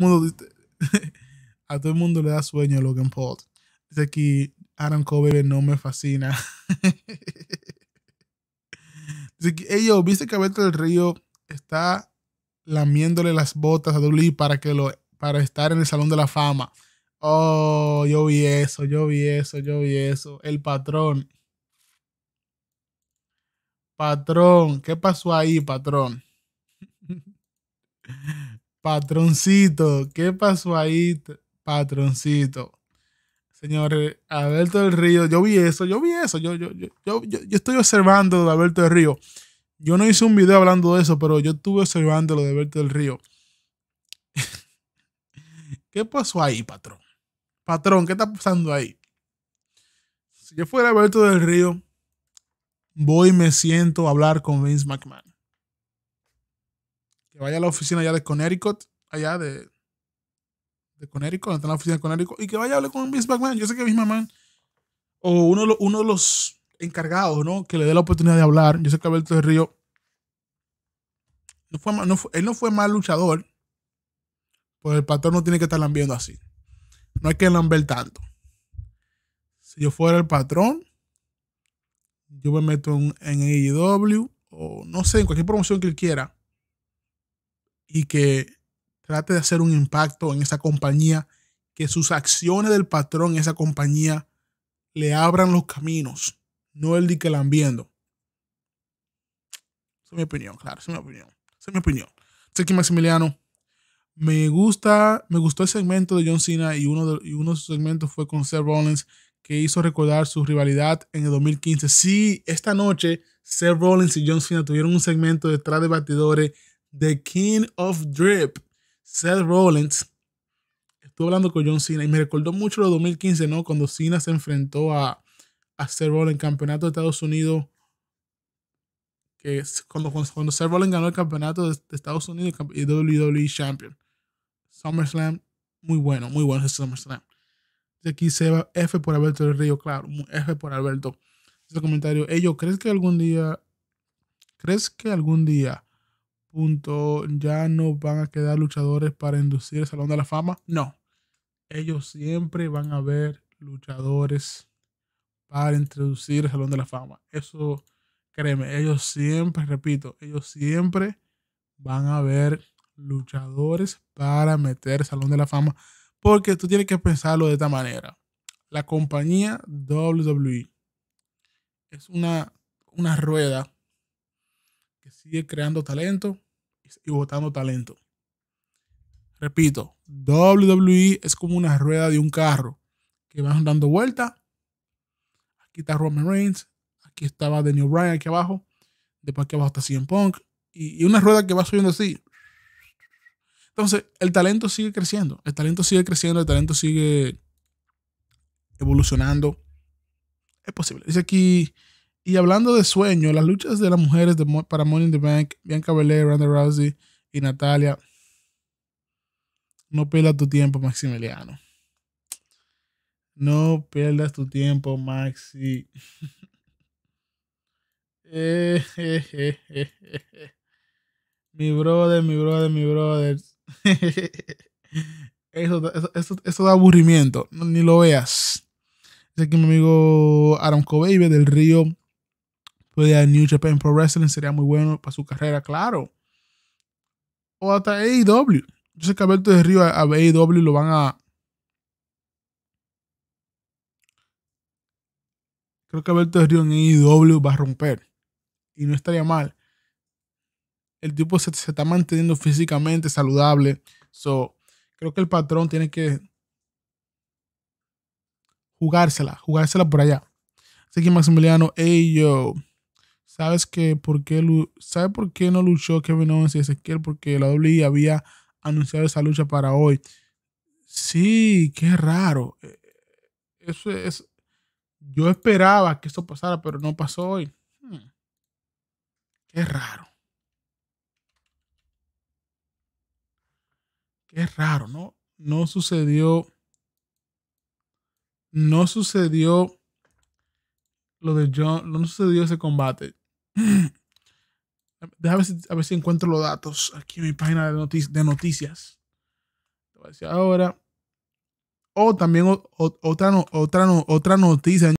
mundo, a todo el mundo le da sueño Logan Paul. Dice que Aaron Kobe no me fascina. Dice que, ellos ¿viste que Alberto del Río está lamiéndole las botas a WWE para, que lo, para estar en el Salón de la Fama? Oh, yo vi eso, yo vi eso, yo vi eso. El patrón. Patrón, ¿qué pasó ahí, patrón? Patroncito, ¿qué pasó ahí, patroncito? Señores, Alberto del Río, yo vi eso, yo vi eso, yo, yo, estoy observando de Alberto del Río. Yo no hice un video hablando de eso, pero yo estuve observando lo de Alberto del Río. ¿Qué pasó ahí, patrón? Patrón, ¿qué está pasando ahí? Si yo fuera Alberto del Río, voy y me siento a hablar con Vince McMahon que vaya a la oficina allá de Connecticut, allá de, de Connecticut, donde está la oficina de Connecticut, y que vaya a hablar con Miss McMahon. Yo sé que Miss McMahon, o uno de los, uno de los encargados, ¿no? Que le dé la oportunidad de hablar. Yo sé que Alberto de Río, no fue, él no fue mal luchador, pues el patrón no tiene que estar lambiendo así. No hay que lamber tanto. Si yo fuera el patrón, yo me meto en, en AEW o no sé, en cualquier promoción que él quiera y que trate de hacer un impacto en esa compañía, que sus acciones del patrón en esa compañía le abran los caminos, no el de que la han viendo. Esa es mi opinión, claro, esa es mi opinión. Esa es mi opinión. Sé que Maximiliano, me gusta, me gustó el segmento de John Cena y uno de, y uno de sus segmentos fue con Seth Rollins que hizo recordar su rivalidad en el 2015. Sí, esta noche Seth Rollins y John Cena tuvieron un segmento detrás de batidores The King of Drip, Seth Rollins. Estuve hablando con John Cena y me recordó mucho de 2015, ¿no? Cuando Cena se enfrentó a, a Seth Rollins en Campeonato de Estados Unidos. Que cuando, cuando Seth Rollins ganó el Campeonato de, Estados Unidos y WWE e Champion. SummerSlam, muy bueno, muy bueno ese SummerSlam. De aquí se va F por Alberto del Río, claro, F por Alberto. Ese comentario, ellos, ¿crees que algún día, crees que algún día punto ya no van a quedar luchadores para inducir el Salón de la Fama. No, ellos siempre van a haber luchadores para introducir el Salón de la Fama. Eso, créeme, ellos siempre, repito, ellos siempre van a haber luchadores para meter el Salón de la Fama. Porque tú tienes que pensarlo de esta manera. La compañía WWE es una, una rueda que sigue creando talento y botando talento. Repito, WWE es como una rueda de un carro que van dando vuelta. Aquí está Roman Reigns, aquí estaba Daniel Bryan aquí abajo, después aquí abajo está CM Punk y, y una rueda que va subiendo así. Entonces, el talento sigue creciendo, el talento sigue creciendo, el talento sigue evolucionando. Es posible. Dice aquí y hablando de sueño, las luchas de las mujeres de, para Money in the Bank, Bianca Belair, Ronda Rousey y Natalia. No pierdas tu tiempo, Maximiliano. No pierdas tu tiempo, Maxi. Eh, mi brother, mi brother, mi brother. eso, eso, da aburrimiento. Ni lo veas. Es aquí mi amigo Aaron del Río de New Japan Pro Wrestling sería muy bueno para su carrera, claro. O hasta AEW. Yo sé que Alberto de Río a AEW lo van a. Creo que Alberto de Río en AEW va a romper. Y no estaría mal. El tipo se, está manteniendo físicamente saludable. So, creo que el patrón tiene que jugársela, jugársela por allá. Así que Maximiliano, hey yo. ¿Sabes que por qué, ¿Sabe por qué no luchó Kevin Owens y Ezequiel? Porque la WWE había anunciado esa lucha para hoy. Sí, qué raro. E-, eso es. Yo esperaba que eso pasara, pero no pasó hoy. Hmm. Qué raro. Qué raro, ¿no? No sucedió. No sucedió lo de John. No sucedió ese combate. Déjame ver si, a ver si encuentro los datos aquí en mi página de, de noticias. ahora. O oh, también otra, otra, otra noticia.